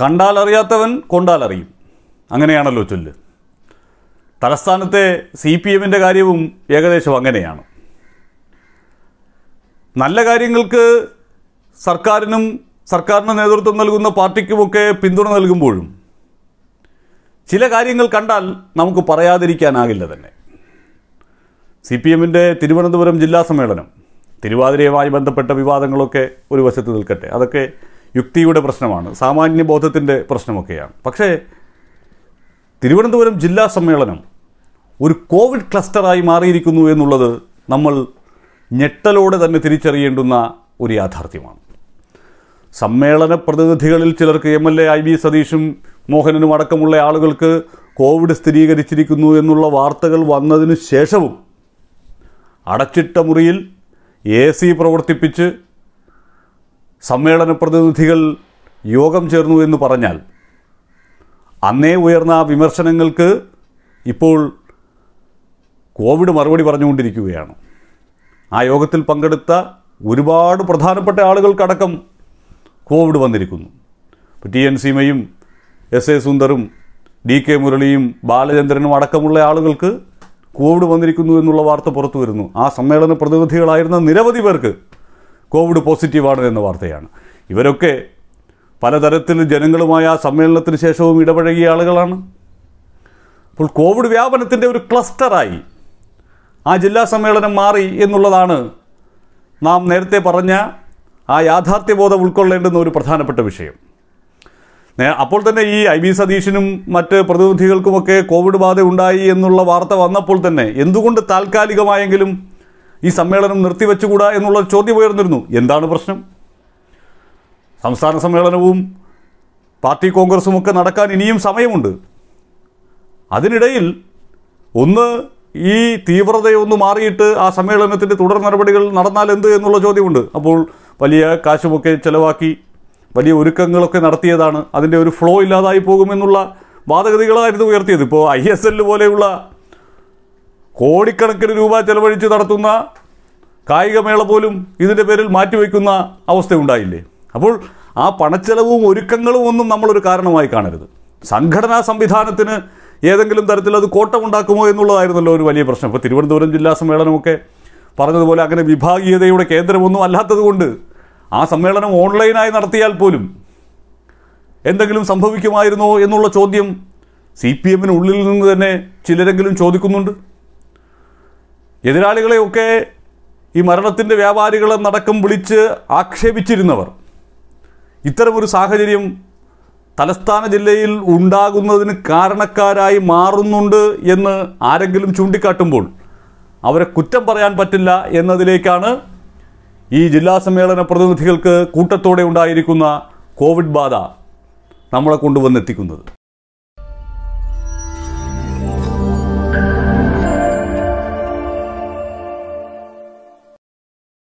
കണ്ടാൽ അറിയാത്തവൻ കൊണ്ടാൽ അറിയും അങ്ങനെയാണല്ലോ ചൊല്ല് തലസ്ഥാനത്തെ സി പി എമ്മിൻ്റെ കാര്യവും ഏകദേശം അങ്ങനെയാണ് നല്ല കാര്യങ്ങൾക്ക് സർക്കാരിനും സർക്കാരിന് നേതൃത്വം നൽകുന്ന പാർട്ടിക്കുമൊക്കെ പിന്തുണ നൽകുമ്പോഴും ചില കാര്യങ്ങൾ കണ്ടാൽ നമുക്ക് പറയാതിരിക്കാനാകില്ല തന്നെ സി പി എമ്മിൻ്റെ തിരുവനന്തപുരം ജില്ലാ സമ്മേളനം തിരുവാതിരയുമായി ബന്ധപ്പെട്ട വിവാദങ്ങളൊക്കെ ഒരു വശത്ത് നിൽക്കട്ടെ അതൊക്കെ യുക്തിയുടെ പ്രശ്നമാണ് സാമാന്യ ബോധത്തിൻ്റെ പ്രശ്നമൊക്കെയാണ് പക്ഷേ തിരുവനന്തപുരം ജില്ലാ സമ്മേളനം ഒരു കോവിഡ് ക്ലസ്റ്ററായി മാറിയിരിക്കുന്നു എന്നുള്ളത് നമ്മൾ ഞെട്ടലോടെ തന്നെ തിരിച്ചറിയേണ്ടുന്ന ഒരു യാഥാർത്ഥ്യമാണ് സമ്മേളന പ്രതിനിധികളിൽ ചിലർക്ക് M L A I B സതീഷും മോഹനനും അടക്കമുള്ള ആളുകൾക്ക് കോവിഡ് സ്ഥിരീകരിച്ചിരിക്കുന്നു എന്നുള്ള വാർത്തകൾ വന്നതിന് ശേഷവും അടച്ചിട്ട മുറിയിൽ എ സി പ്രവർത്തിപ്പിച്ച് സമ്മേളന പ്രതിനിധികൾ യോഗം ചേർന്നു എന്ന് പറഞ്ഞാൽ അന്നേ ഉയർന്ന വിമർശനങ്ങൾക്ക് ഇപ്പോൾ കോവിഡ് മറുപടി പറഞ്ഞുകൊണ്ടിരിക്കുകയാണ് ആ യോഗത്തിൽ പങ്കെടുത്ത ഒരുപാട് പ്രധാനപ്പെട്ട ആളുകൾക്കടക്കം കോവിഡ് വന്നിരിക്കുന്നു ടി എൻ സീമയും എസ് എ സുന്ദറും ഡി കെ മുരളിയും ബാലചന്ദ്രനും അടക്കമുള്ള ആളുകൾക്ക് കോവിഡ് വന്നിരിക്കുന്നു എന്നുള്ള വാർത്ത പുറത്തു വരുന്നു ആ സമ്മേളന പ്രതിനിധികളായിരുന്ന നിരവധി പേർക്ക് കോവിഡ് പോസിറ്റീവാണ് എന്ന വാർത്തയാണ് ഇവരൊക്കെ പലതരത്തിൽ ജനങ്ങളുമായ ആ സമ്മേളനത്തിന് ശേഷവും ഇടപഴകിയ ആളുകളാണ് അപ്പോൾ കോവിഡ് വ്യാപനത്തിൻ്റെ ഒരു ക്ലസ്റ്ററായി ആ ജില്ലാ സമ്മേളനം മാറി എന്നുള്ളതാണ് നാം നേരത്തെ പറഞ്ഞ ആ യാഥാർത്ഥ്യബോധം ഉൾക്കൊള്ളേണ്ടുന്ന ഒരു പ്രധാനപ്പെട്ട വിഷയം അപ്പോൾ തന്നെ ഈ ഐ ബി സതീഷിനും മറ്റ് പ്രതിനിധികൾക്കുമൊക്കെ കോവിഡ് ബാധ ഉണ്ടായി എന്നുള്ള വാർത്ത വന്നപ്പോൾ തന്നെ എന്തുകൊണ്ട് താൽക്കാലികമായെങ്കിലും ഈ സമ്മേളനം നിർത്തിവെച്ചുകൂടാ എന്നുള്ള ചോദ്യം ഉയർന്നിരുന്നു എന്താണ് പ്രശ്നം സംസ്ഥാന സമ്മേളനവും പാർട്ടി കോൺഗ്രസും ഒക്കെ നടക്കാൻ ഇനിയും സമയമുണ്ട് അതിനിടയിൽ ഒന്ന് ഈ തീവ്രതയൊന്ന് മാറിയിട്ട് ആ സമ്മേളനത്തിൻ്റെ തുടർ നടപടികൾ നടന്നാൽ എന്ത് എന്നുള്ള ചോദ്യമുണ്ട് അപ്പോൾ വലിയ കാശുമൊക്കെ ചിലവാക്കി വലിയ ഒരുക്കങ്ങളൊക്കെ നടത്തിയതാണ് അതിൻ്റെ ഒരു ഫ്ലോ ഇല്ലാതായി പോകുമെന്നുള്ള വാദഗതികളായിരുന്നു ഉയർത്തിയത് ഇപ്പോൾ ഐ എസ് എല്ല് പോലെയുള്ള കോടിക്കണക്കിന് രൂപ ചെലവഴിച്ച് നടത്തുന്ന കായികമേള പോലും ഇതിൻ്റെ പേരിൽ മാറ്റിവെക്കുന്ന അവസ്ഥയുണ്ടായില്ലേ അപ്പോൾ ആ പണച്ചെലവും ഒരുക്കങ്ങളും ഒന്നും നമ്മളൊരു കാരണമായി കാണരുത് സംഘടനാ സംവിധാനത്തിന് ഏതെങ്കിലും തരത്തിൽ അത് കോട്ടമുണ്ടാക്കുമോ എന്നുള്ളതായിരുന്നല്ലോ ഒരു വലിയ പ്രശ്നം ഇപ്പോൾ തിരുവനന്തപുരം ജില്ലാ സമ്മേളനമൊക്കെ പറഞ്ഞതുപോലെ അങ്ങനെ വിഭാഗീയതയുടെ കേന്ദ്രമൊന്നും അല്ലാത്തതുകൊണ്ട് ആ സമ്മേളനം ഓൺലൈനായി നടത്തിയാൽ പോലും എന്തെങ്കിലും സംഭവിക്കുമായിരുന്നോ എന്നുള്ള ചോദ്യം സി പി എമ്മിനുള്ളിൽ നിന്ന് തന്നെ ചിലരെങ്കിലും ചോദിക്കുന്നുണ്ട് എതിരാളികളെയൊക്കെ ഈ മരണത്തിൻ്റെ വ്യാപാരികളെന്നടക്കം വിളിച്ച് ആക്ഷേപിച്ചിരുന്നവർ ഇത്തരമൊരു സാഹചര്യം തലസ്ഥാന ജില്ലയിൽ ഉണ്ടാകുന്നതിന് കാരണക്കാരായി മാറുന്നുണ്ട് എന്ന് ആരെങ്കിലും ചൂണ്ടിക്കാട്ടുമ്പോൾ അവരെ കുറ്റം പറയാൻ പറ്റില്ല എന്നതിലേക്കാണ് ഈ ജില്ലാ സമ്മേളന പ്രതിനിധികൾക്ക് കൂട്ടത്തോടെ ഉണ്ടായിരിക്കുന്ന കോവിഡ് ബാധ നമ്മളെ കൊണ്ടുവന്നെത്തിക്കുന്നത്